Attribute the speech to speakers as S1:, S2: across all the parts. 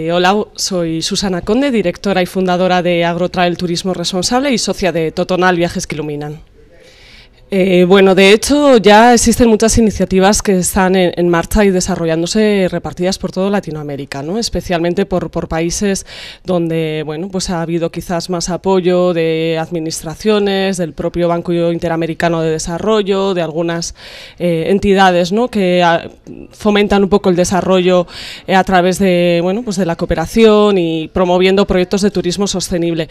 S1: Eh, hola, soy Susana Conde, directora y fundadora de Agrotrail Turismo Responsable y socia de Totonal Viajes que Iluminan. Eh, bueno, de hecho ya existen muchas iniciativas que están en, marcha y desarrollándose repartidas por todo Latinoamérica, ¿no? especialmente por, países donde bueno, pues ha habido quizás más apoyo de administraciones, del propio Banco Interamericano de Desarrollo, de algunas eh, entidades que ah, fomentan un poco el desarrollo eh, a través de, bueno, pues de la cooperación y promoviendo proyectos de turismo sostenible.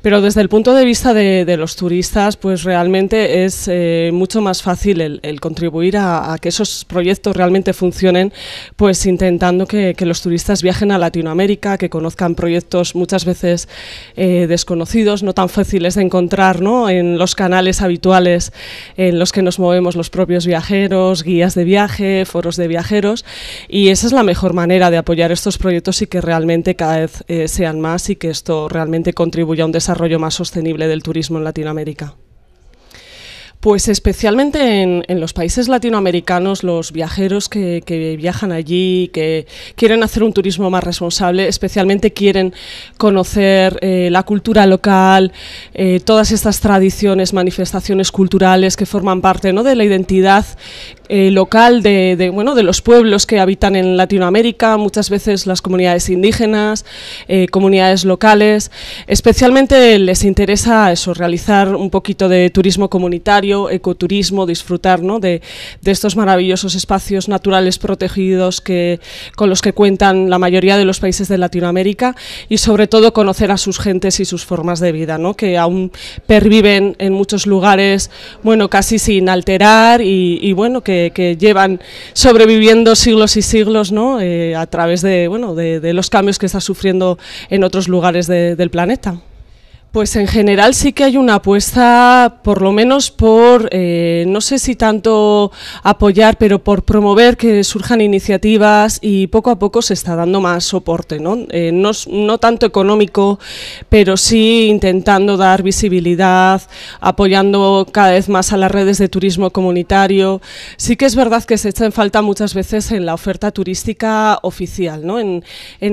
S1: Pero desde el punto de vista de los turistas, pues realmente es eh, mucho más fácil el, contribuir a, que esos proyectos realmente funcionen, pues intentando que, los turistas viajen a Latinoamérica, que conozcan proyectos muchas veces eh, desconocidos, no tan fáciles de encontrar en los canales habituales en los que nos movemos los propios viajeros, guías de viaje, foros de viajeros, y esa es la mejor manera de apoyar estos proyectos y que realmente cada vez eh, sean más y que esto realmente contribuya a un desarrollo más sostenible del turismo en Latinoamérica. Pues especialmente en, los países latinoamericanos, los viajeros que, viajan allí, que quieren hacer un turismo más responsable, especialmente quieren conocer eh, la cultura local, eh, todas estas tradiciones, manifestaciones culturales que forman parte ¿no? de la identidad eh, local de, bueno, de los pueblos que habitan en Latinoamérica, muchas veces las comunidades indígenas, comunidades locales. Especialmente les interesa eso, realizar un poquito de turismo comunitario ecoturismo, disfrutar de, estos maravillosos espacios naturales protegidos con los que cuentan la mayoría de los países de Latinoamérica y sobre todo conocer a sus gentes y sus formas de vida, ¿no? que aún perviven en muchos lugares, bueno, casi sin alterar y, bueno, que, llevan sobreviviendo siglos y siglos ¿no? Eh, a través de, bueno, de, los cambios que está sufriendo en otros lugares del planeta. Pues en general sí que hay una apuesta, por lo menos por, eh, no sé si tanto apoyar, pero por promover que surjan iniciativas y poco a poco se está dando más soporte, ¿no? Eh, no, tanto económico, pero sí intentando dar visibilidad, apoyando cada vez más a las redes de turismo comunitario. Sí que es verdad que se echa en falta muchas veces en la oferta turística oficial, ¿no? En,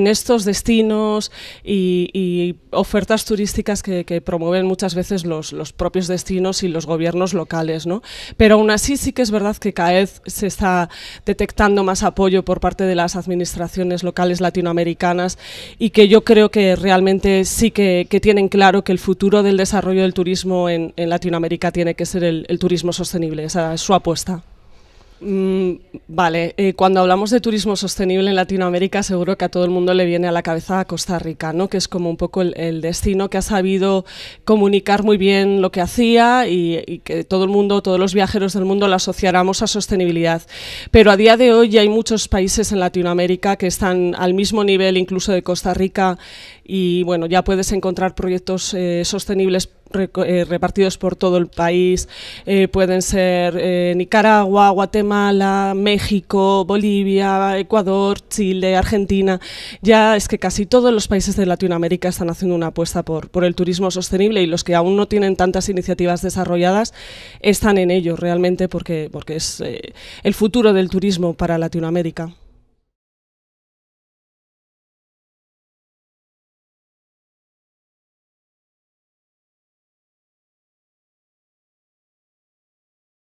S1: estos destinos y, y ofertas turísticas que que, promueven muchas veces los, los, propios destinos y los gobiernos locales. ¿no? Pero aún así sí que es verdad que cada se está detectando más apoyo por parte de las administraciones locales latinoamericanas y que yo creo que realmente sí que, que tienen claro que el futuro del desarrollo del turismo en, en Latinoamérica tiene que ser el, turismo sostenible. Esa es su apuesta. Mm, Vale, eh, cuando hablamos de turismo sostenible en Latinoamérica, seguro que a todo el mundo le viene a la cabeza a Costa Rica, ¿no? que es como un poco el, destino que ha sabido comunicar muy bien lo que hacía y, que todo el mundo, todos los viajeros del mundo lo asociáramos a sostenibilidad. Pero a día de hoy hay muchos países en Latinoamérica que están al mismo nivel incluso de Costa Rica y bueno, ya puedes encontrar proyectos eh, sostenibles eh, repartidos por todo el país. Eh, pueden ser eh, Nicaragua, Guatemala, México, Bolivia, Ecuador, Chile, Argentina. Ya es que casi todos los países de Latinoamérica están haciendo una apuesta por, por el turismo sostenible y los que aún no tienen tantas iniciativas desarrolladas están en ello realmente porque, porque es el futuro del turismo para Latinoamérica.